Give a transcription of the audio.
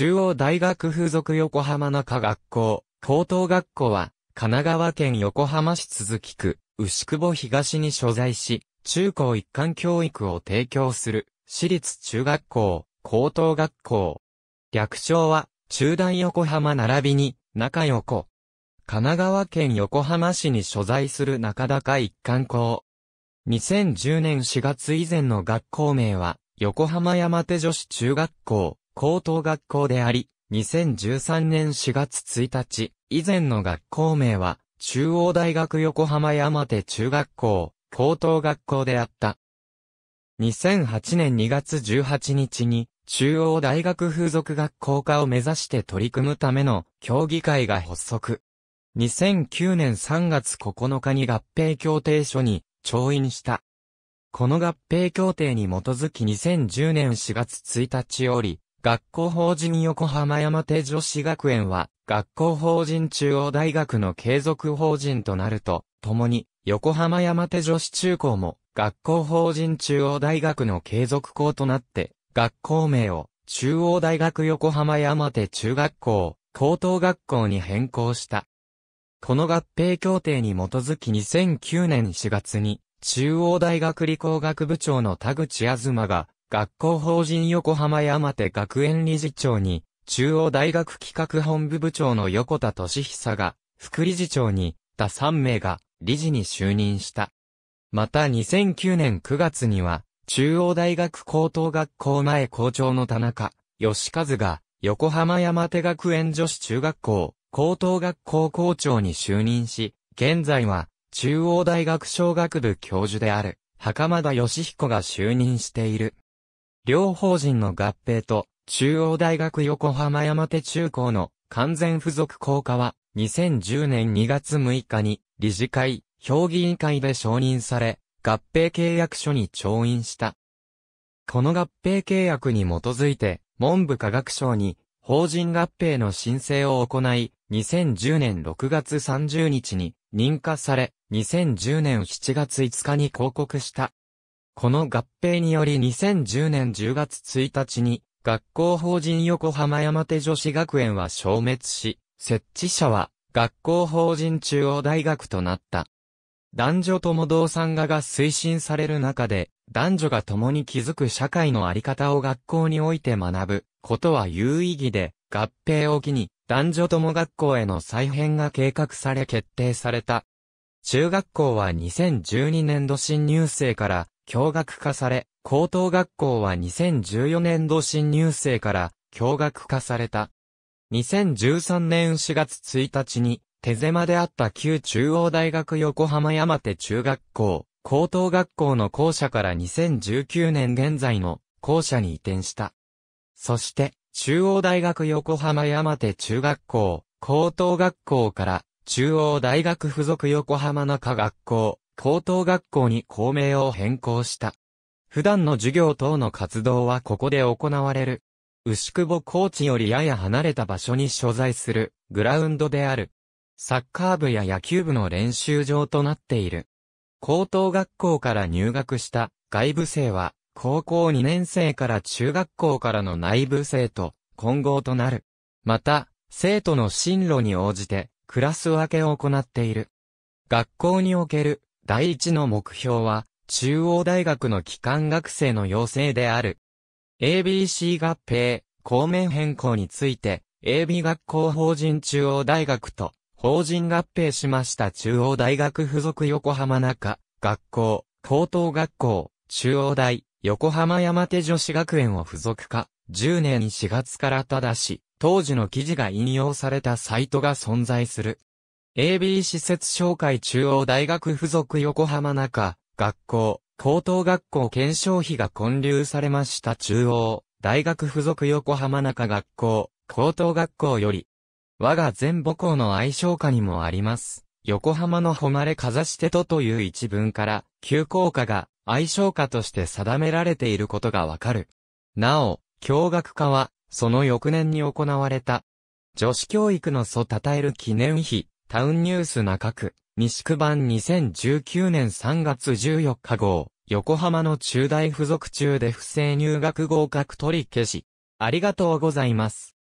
中央大学附属横浜中学校、高等学校は、神奈川県横浜市鈴木区、牛久保東に所在し、中高一貫教育を提供する、私立中学校、高等学校。略称は、中大横浜並びに、中横。神奈川県横浜市に所在する中高一貫校。2010年4月以前の学校名は、横浜山手女子中学校、高等学校であり、2013年4月1日、以前の学校名は、中央大学横浜山手中学校、高等学校であった。2008年2月18日に、中央大学風俗学校化を目指して取り組むための協議会が発足。2009年3月9日に合併協定書に調印した。この合併協定に基づき2010年4月1日より、学校法人横浜山手女子学園は、学校法人中央大学の継続法人となると、共に、横浜山手女子中高も、学校法人中央大学の継続校となって、学校名を、中央大学横浜山手中学校、高等学校に変更した。この合併協定に基づき2009年4月に、中央大学理工学部長の田口東が、学校法人横浜山手学園理事長に、中央大学企画本部部長の横田俊久が、副理事長に、他3名が、理事に就任した。また2009年9月には、中央大学高等学校前校長の田中、義和が、横浜山手学園女子中学校、高等学校校長に就任し、現在は、中央大学小学部教授である、袴田義彦が就任している。両法人の合併と、中央大学横浜山手中高の完全付属校果は、2010年2月6日に、理事会、評議委員会で承認され、合併契約書に調印した。この合併契約に基づいて、文部科学省に、法人合併の申請を行い、2010年6月30日に認可され、2010年7月5日に広告した。この合併により2010年10月1日に、学校法人横浜山手女子学園は消滅し、設置者は学校法人中央大学となった。男女共同産画が推進される中で、男女が共に築く社会のあり方を学校において学ぶことは有意義で、合併を機に男女共学校への再編が計画され決定された。中学校は2012年度新入生から共学化され、高等学校は2014年度新入生から共学化された。2013年4月1日に、手狭であった旧中央大学横浜山手中学校、高等学校の校舎から2019年現在の校舎に移転した。そして、中央大学横浜山手中学校、高等学校から、中央大学附属横浜中学校、高等学校に校名を変更した。普段の授業等の活動はここで行われる。牛久保高地よりやや離れた場所に所在するグラウンドである。サッカー部や野球部の練習場となっている。高等学校から入学した外部生は高校2年生から中学校からの内部生と混合となる。また、生徒の進路に応じてクラス分けを行っている。学校における第一の目標は、中央大学の機関学生の要請である。ABC 合併、公名変更について、AB 学校法人中央大学と、法人合併しました中央大学附属横浜中、学校、高等学校、中央大、横浜山手女子学園を付属化、10年4月からただし、当時の記事が引用されたサイトが存在する。AB 施設紹介中央大学附属横浜中、学校、高等学校検証費が混流されました中央、大学附属横浜中学校、高等学校より、我が全母校の愛称下にもあります。横浜の誉れかざしてとという一文から、旧校歌が愛称歌として定められていることがわかる。なお、教学科は、その翌年に行われた、女子教育の祖称える記念碑、タウンニュース中区、西区版2019年3月14日号、横浜の中大付属中で不正入学合格取り消し。ありがとうございます。